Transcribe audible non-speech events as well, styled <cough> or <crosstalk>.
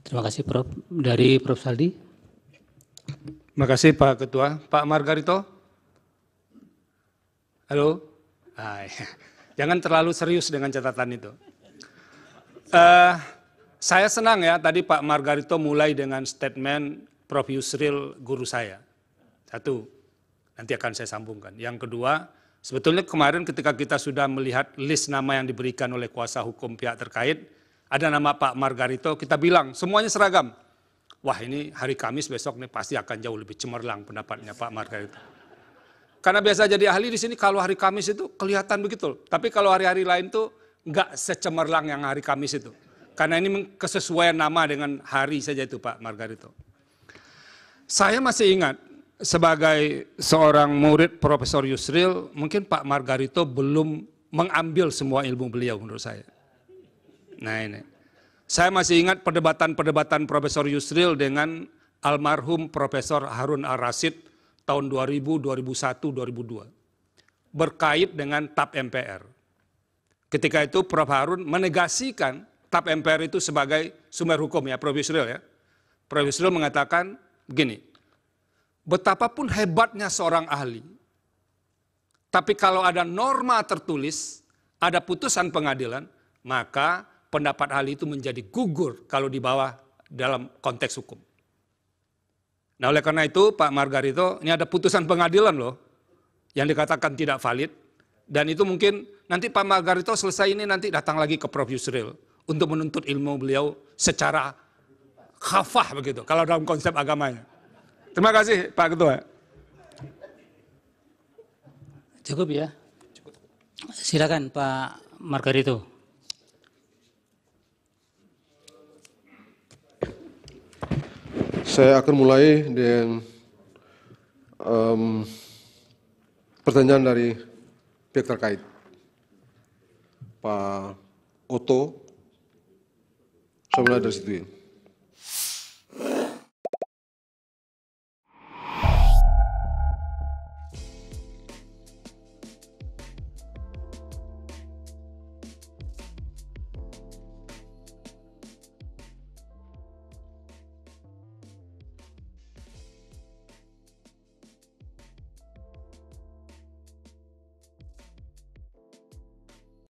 Terima kasih Prof. Dari Prof. Saldi. Terima kasih Pak Ketua. Pak Margarito. Halo. Hai. <laughs> Jangan terlalu serius dengan catatan itu. Uh, saya senang ya tadi Pak Margarito mulai dengan statement Prof. Yusril guru saya. Satu, nanti akan saya sambungkan. Yang kedua, sebetulnya kemarin ketika kita sudah melihat list nama yang diberikan oleh kuasa hukum pihak terkait, ada nama Pak Margarito, kita bilang semuanya seragam. Wah ini hari Kamis besok nih pasti akan jauh lebih cemerlang pendapatnya Pak Margarito. Karena biasa jadi ahli di sini kalau hari Kamis itu kelihatan begitu. Tapi kalau hari-hari lain tuh nggak secemerlang yang hari Kamis itu. Karena ini kesesuaian nama dengan hari saja itu Pak Margarito. Saya masih ingat sebagai seorang murid Profesor Yusril, mungkin Pak Margarito belum mengambil semua ilmu beliau menurut saya Nah ini. Saya masih ingat perdebatan-perdebatan Profesor Yusril dengan almarhum Profesor Harun Ar-Rasid tahun 2000, 2001, 2002. Berkait dengan TAP MPR. Ketika itu Prof. Harun menegasikan TAP MPR itu sebagai sumber hukum ya, Prof. Yusril ya. Prof. Yusril mengatakan begini, betapapun hebatnya seorang ahli, tapi kalau ada norma tertulis, ada putusan pengadilan, maka pendapat ahli itu menjadi gugur kalau di bawah dalam konteks hukum. Nah oleh karena itu Pak Margarito, ini ada putusan pengadilan loh yang dikatakan tidak valid dan itu mungkin nanti Pak Margarito selesai ini nanti datang lagi ke Prof Yusril untuk menuntut ilmu beliau secara khafah begitu kalau dalam konsep agamanya. Terima kasih Pak Ketua. Cukup ya. Silakan Pak Margarito. Saya akan mulai dengan um, pertanyaan dari pihak terkait. Pak Oto, saya mulai dari situ ya.